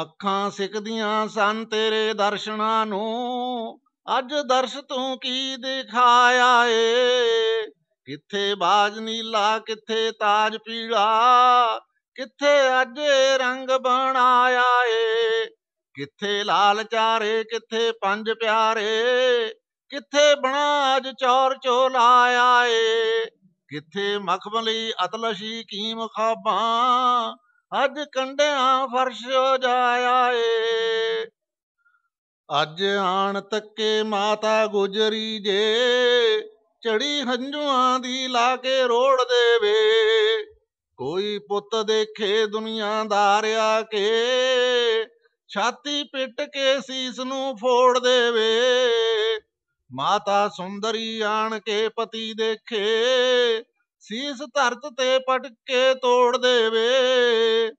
ਅੱਖਾਂ ਸਿਕਦੀਆਂ ਸਨ ਤੇਰੇ ਦਰਸ਼ਨਾਂ ਨੂੰ ਅੱਜ ਦਰਸ਼ ਤੂੰ ਕੀ ਦਿਖਾਇਆ ਏ ਕਿੱਥੇ ਬਾਜ ਨੀਲਾ ਕਿੱਥੇ ਤਾਜ ਪੀਲਾ ਕਿੱਥੇ ਅੱਜ ਰੰਗ ਬਣਾਇਆ ਏ ਕਿੱਥੇ ਲਾਲ ਚਾਰੇ ਕਿੱਥੇ ਪੰਜ ਪਿਆਰੇ ਕਿੱਥੇ ਬਣਾ ਅੱਜ ਚੌਰ ਚੋਲਾ ਏ ਕਿੱਥੇ ਮਖਮਲੀ ਅਤਲਸ਼ੀ ਕੀਮ ਖਾਬਾਂ ਅੱਜ ਕੰਡਿਆਂ ਫਰਸ਼ ਹੋ ਜਾਇਆ ਏ ਅੱਜ ਆਣ ਤੱਕੇ ਮਾਤਾ ਗੁਜਰੀ ਜੇ ਚੜੀ ਹੰਝੂਆਂ ਦੀ ਲਾ ਕੇ ਰੋੜ ਦੇਵੇ ਕੋਈ ਪੁੱਤ ਦੇਖੇ ਦੁਨੀਆਦਾਰਿਆ ਕੇ ਛਾਤੀ ਪਿੱਟ ਕੇ ਸੀਸ ਨੂੰ ਫੋੜ ਦੇਵੇ ਮਾਤਾ ਸੁੰਦਰੀ ਆਣ ਕੇ ਪਤੀ ਦੇਖੇ ਸੀਸ ਧਰਤ ਤੇ ਪਟਕੇ ਕੇ ਤੋੜ ਦੇਵੇ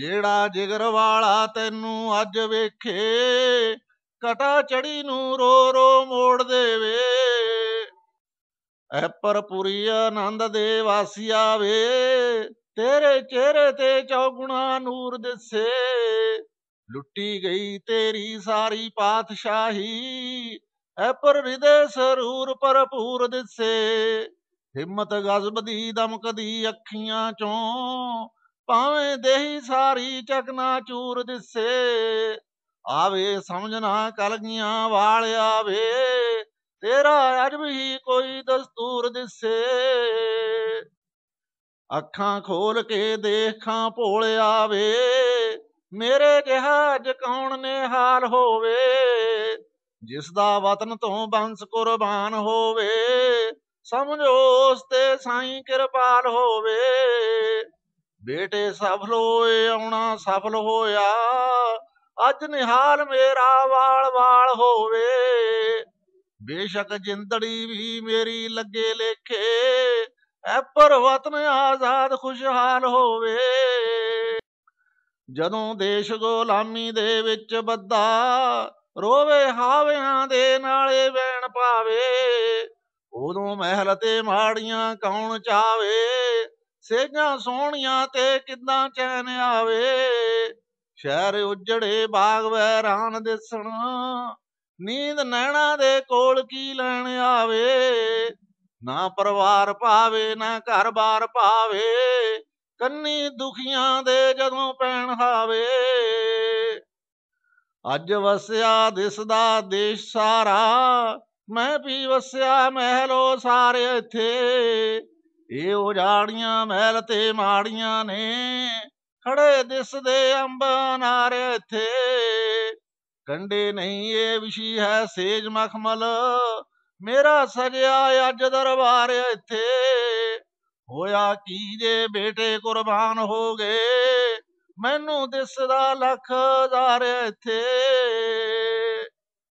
ਜਿਹੜਾ ਜਿਗਰ ਵਾਲਾ ਤੈਨੂੰ ਅੱਜ ਵੇਖੇ ਕਟਾ ਚੜੀ ਨੂੰ ਰੋ ਰੋ ਮੋੜ ਦੇਵੇ ਐ ਪਰਪੁਰੀ ਆਨੰਦ ਦੇ ਵਾਸੀ ਆਵੇ ਤੇਰੇ ਚਿਹਰੇ ਤੇ ਚੌਗੁਣਾ ਨੂਰ ਦਿਸੇ ਲੁੱਟੀ ਗਈ ਤੇਰੀ ਸਾਰੀ ਪਾਤਸ਼ਾਹੀ ਪਰ ਹਿਰਦੇ ਸਰੂਰ ਭਰਪੂਰ ਦਿਸੇ ਹਿੰਮਤ ਗਜ਼ਬ ਦੀ ਦਮਕ ਦੀ ਅੱਖੀਆਂ ਚੋਂ ਪਾਵੇਂ ਦੇਹੀ ਸਾਰੀ ਚਕਨਾ ਚੂਰ ਦਿਸੇ ਆਵੇ ਸਮਝਣਾ ਕਲਗੀਆਂ ਵਾਲ ਆਵੇ ਤੇਰਾ ਅਜਬ ਹੀ ਕੋਈ ਦਸਤੂਰ ਦਿਸੇ ਅੱਖਾਂ ਖੋਲ ਕੇ ਦੇਖਾਂ ਭੋਲ ਆਵੇ ਮੇਰੇ ਜਿਹਾ ਅਜ ਕੌਣ ਨੇ ਹਾਲ ਹੋਵੇ ਜਿਸ ਦਾ ਵਤਨ ਤੋਂ ਬੰਸ ਕੁਰਬਾਨ ਹੋਵੇ ਸਮਝੋਸ ਤੇ ਸਾਈਂ ਕਿਰਪਾਲ ਹੋਵੇ ਬੇਟੇ ਸਫਲ ਹੋਏ ਆਉਣਾ ਸਫਲ ਹੋਇਆ ਅੱਜ ਨਿਹਾਲ ਮੇਰਾ ਵਾਲ ਵਾਲ ਹੋਵੇ ਬੇਸ਼ੱਕ ਜਿੰਦੜੀ ਵੀ ਮੇਰੀ ਲੱਗੇ ਲੇਖੇ ਐ ਪਰਵਤਨ ਆਜ਼ਾਦ ਖੁਸ਼ਹਾਲ ਹੋਵੇ ਜਦੋਂ ਦੇਸ਼ ਗੁਲਾਮੀ ਦੇ ਵਿੱਚ ਬੱਦਾ ਰੋਵੇ ਹਾਵਿਆਂ ਦੇ ਨਾਲੇ ਵੈਣ ਪਾਵੇ ਉਦੋਂ ਮਹਿਲ ਤੇ ਮਾੜੀਆਂ ਕੌਣ ਚਾਵੇ ਸੇਜਾਂ ਸੋਹਣੀਆਂ ਤੇ ਕਿੱਦਾਂ ਚੈਨ ਆਵੇ ਸ਼ਹਿਰ ਉਜੜੇ ਬਾਗ ਵੈਰਾਨ ਦਿਸਣ ਨੀਂਦ ਨੈਣਾ ਦੇ ਕੋਲ ਕੀ ਲੈਣ ਆਵੇ ਨਾ ਪਰਿਵਾਰ ਪਾਵੇ ਨਾ ਘਰ-ਬਾਰ ਪਾਵੇ ਕੰਨੀ ਦੁਖੀਆਂ ਦੇ ਜਦੋਂ ਪੈਣ ਹਾਵੇ ਅੱਜ ਵਸਿਆ ਦਿਸਦਾ ਦੇਸ਼ ਸਾਰਾ ਮੈਂ ਪੀ ਵਸਿਆ ਮਹਿਲੋ ਸਾਰੇ ਇੱਥੇ ਇਹ ਉਜਾੜੀਆਂ ਮਹਿਲ ਤੇ ਮਾੜੀਆਂ ਨੇ ਖੜੇ ਦਿਸਦੇ ਅੰਬ ਨਾਰ ਇੱਥੇ ਕੰਡੇ ਨਹੀਂ ਇਹ ਵਿਸ਼ੀ ਹੈ ਸੇਜ ਮਖਮਲ ਮੇਰਾ ਸਜਿਆ ਅੱਜ ਦਰਬਾਰ ਇੱਥੇ ਹੋਇਆ ਕੀ ਜੇ ਬੇਟੇ ਕੁਰਬਾਨ ਹੋ ਗਏ ਮੈਨੂੰ ਦਿਸਦਾ ਲੱਖ ਹਜ਼ਾਰ ਇੱਥੇ